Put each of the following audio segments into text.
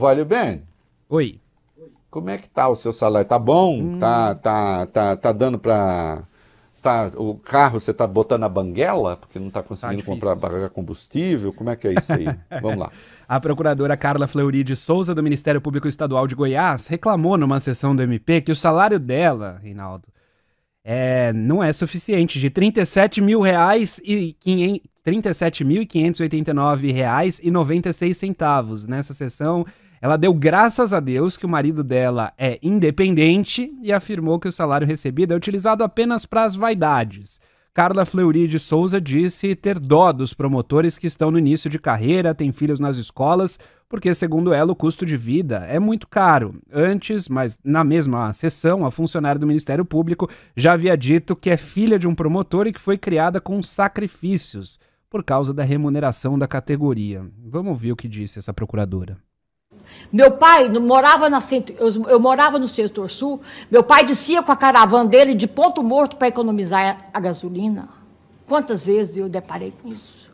Valeu Bem. Oi. Como é que tá o seu salário? Tá bom? Hum. Tá, tá, tá, tá dando para tá, o carro você tá botando a banguela porque não tá, tá conseguindo tá comprar combustível? Como é que é isso aí? Vamos lá. A procuradora Carla Fleury de Souza do Ministério Público Estadual de Goiás reclamou numa sessão do MP que o salário dela, Reinaldo, é, não é suficiente, de R$ 37.589,96 nessa sessão ela deu graças a Deus que o marido dela é independente e afirmou que o salário recebido é utilizado apenas para as vaidades. Carla Fleury de Souza disse ter dó dos promotores que estão no início de carreira, têm filhos nas escolas, porque, segundo ela, o custo de vida é muito caro. Antes, mas na mesma sessão, a funcionária do Ministério Público já havia dito que é filha de um promotor e que foi criada com sacrifícios por causa da remuneração da categoria. Vamos ver o que disse essa procuradora. Meu pai morava na centro, eu, eu, morava no setor sul. Meu pai descia com a caravana dele de ponto morto para economizar a, gasolina. Quantas vezes eu deparei com isso?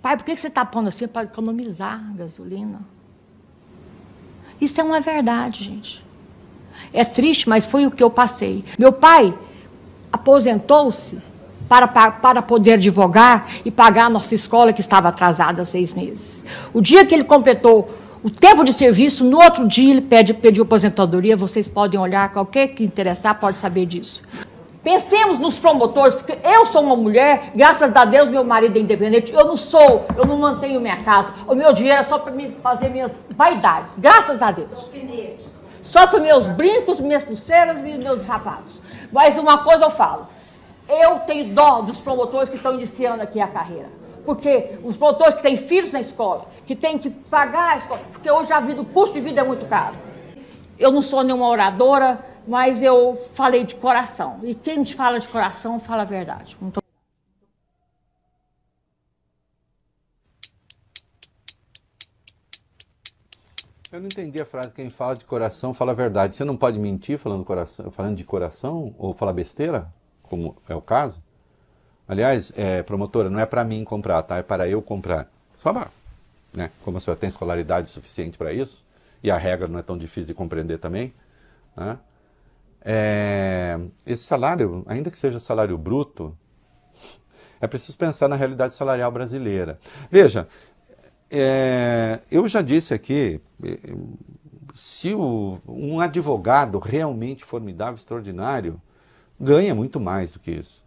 Pai, por que, que você está pondo assim é para economizar a gasolina? Isso é uma verdade, gente. É triste, mas foi o que eu passei. Meu pai aposentou-se para, para, poder advogar e pagar a nossa escola que estava atrasada há seis meses. O dia que ele completou o tempo de serviço, no outro dia ele pede, pediu aposentadoria, vocês podem olhar, qualquer que interessar pode saber disso. Pensemos nos promotores, porque eu sou uma mulher, graças a Deus meu marido é independente, eu não sou, eu não mantenho minha casa, o meu dinheiro é só para fazer minhas vaidades, graças a Deus. Só para meus brincos, minhas pulseiras e meus sapatos. Mas uma coisa eu falo, eu tenho dó dos promotores que estão iniciando aqui a carreira. Porque os produtores que têm filhos na escola, que têm que pagar a escola, porque hoje a vida, o custo de vida é muito caro. Eu não sou nenhuma oradora, mas eu falei de coração. E quem te fala de coração, fala a verdade. Muito Eu não entendi a frase. Quem fala de coração fala a verdade. Você não pode mentir falando, coração, falando de coração ou falar besteira, como é o caso? Aliás, é, promotora, não é para mim comprar, tá? É para eu comprar. Só vá. Né? Como a senhora tem escolaridade suficiente para isso, e a regra não é tão difícil de compreender também, né? É, esse salário, ainda que seja salário bruto, é preciso pensar na realidade salarial brasileira. Veja, é, eu já disse aqui, é, se o, um advogado realmente formidável, extraordinário, ganha muito mais do que isso.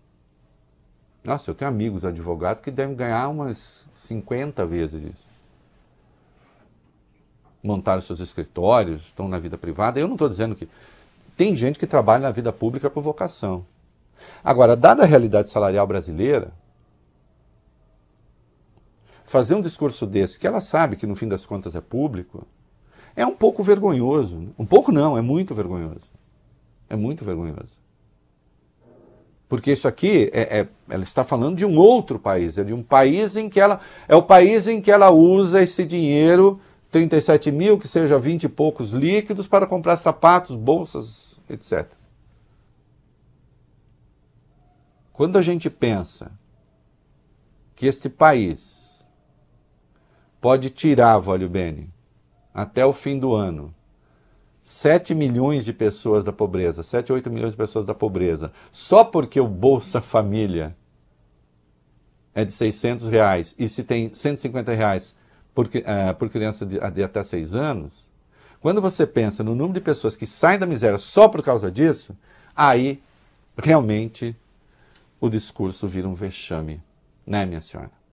Nossa, eu tenho amigos advogados que devem ganhar umas 50 vezes isso. Montaram seus escritórios, estão na vida privada. Eu não estou dizendo que. Tem gente que trabalha na vida pública por vocação. Agora, dada a realidade salarial brasileira, fazer um discurso desse, que ela sabe que no fim das contas é público, é um pouco vergonhoso. Um pouco não, é muito vergonhoso. É muito vergonhoso. Porque isso aqui, é, é, ela está falando de um outro país, é de um país em que ela, é o país em que ela usa esse dinheiro, 37 mil, que seja 20 e poucos líquidos, para comprar sapatos, bolsas, etc. Quando a gente pensa que este país pode tirar, Valio Bene, até o fim do ano, 7 milhões de pessoas da pobreza, 7, 8 milhões de pessoas da pobreza, só porque o Bolsa Família é de 600 reais e se tem 150 reais por, uh, por criança de, de até 6 anos, quando você pensa no número de pessoas que saem da miséria só por causa disso, aí realmente o discurso vira um vexame, né, minha senhora?